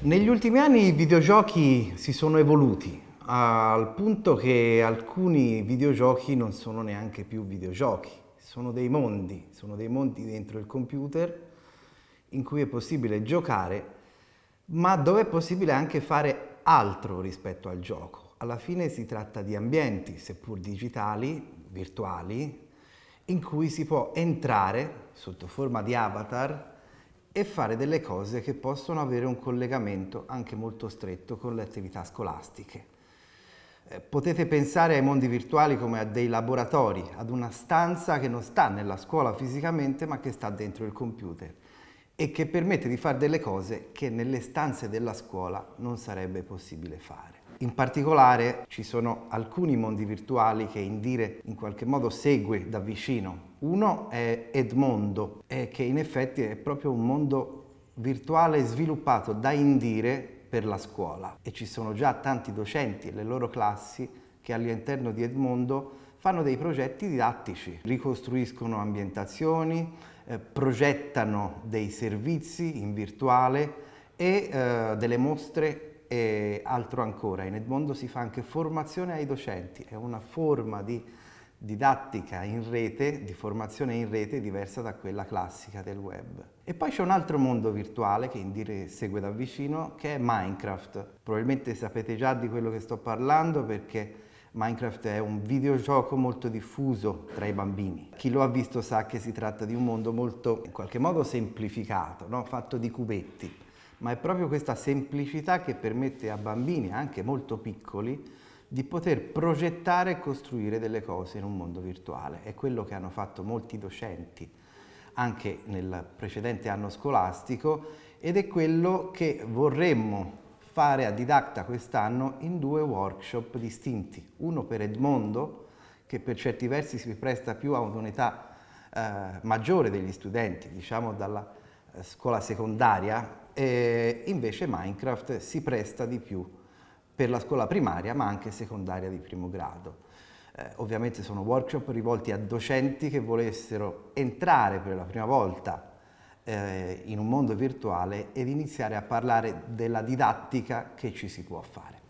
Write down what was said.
Negli ultimi anni i videogiochi si sono evoluti al punto che alcuni videogiochi non sono neanche più videogiochi, sono dei mondi, sono dei mondi dentro il computer in cui è possibile giocare, ma dove è possibile anche fare altro rispetto al gioco. Alla fine si tratta di ambienti, seppur digitali, virtuali, in cui si può entrare sotto forma di avatar e fare delle cose che possono avere un collegamento anche molto stretto con le attività scolastiche. Eh, potete pensare ai mondi virtuali come a dei laboratori, ad una stanza che non sta nella scuola fisicamente ma che sta dentro il computer e che permette di fare delle cose che nelle stanze della scuola non sarebbe possibile fare. In particolare ci sono alcuni mondi virtuali che Indire in qualche modo segue da vicino. Uno è Edmondo, eh, che in effetti è proprio un mondo virtuale sviluppato da Indire per la scuola e ci sono già tanti docenti e le loro classi che all'interno di Edmondo fanno dei progetti didattici, ricostruiscono ambientazioni, eh, progettano dei servizi in virtuale e eh, delle mostre e altro ancora. In Edmondo si fa anche formazione ai docenti, è una forma di didattica in rete, di formazione in rete diversa da quella classica del web. E poi c'è un altro mondo virtuale che Indire segue da vicino, che è Minecraft. Probabilmente sapete già di quello che sto parlando perché Minecraft è un videogioco molto diffuso tra i bambini. Chi lo ha visto sa che si tratta di un mondo molto, in qualche modo, semplificato, no? fatto di cubetti ma è proprio questa semplicità che permette a bambini, anche molto piccoli, di poter progettare e costruire delle cose in un mondo virtuale. È quello che hanno fatto molti docenti anche nel precedente anno scolastico ed è quello che vorremmo fare a Didacta quest'anno in due workshop distinti, uno per Edmondo, che per certi versi si presta più a un'età eh, maggiore degli studenti, diciamo dalla scuola secondaria e invece Minecraft si presta di più per la scuola primaria ma anche secondaria di primo grado. Eh, ovviamente sono workshop rivolti a docenti che volessero entrare per la prima volta eh, in un mondo virtuale ed iniziare a parlare della didattica che ci si può fare.